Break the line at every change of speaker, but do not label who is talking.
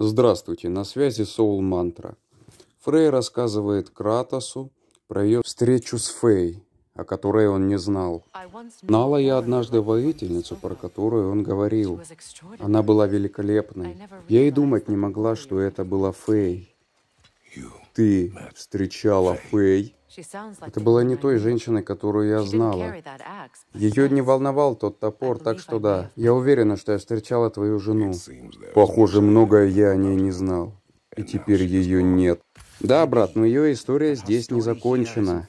Здравствуйте, на связи Соул Мантра. Фрей рассказывает Кратосу про ее встречу с Фей, о которой он не знал. Знала я однажды воительницу, про которую он говорил. Она была великолепной. Я и думать не могла, что это была Фей. Ты встречала Фей? Это была не той женщиной, которую я знала. Ее не волновал тот топор, так что да, я уверена, что я встречала твою жену. Похоже, многое я о ней не знал. И теперь ее нет. Да, брат, но ее история здесь не закончена.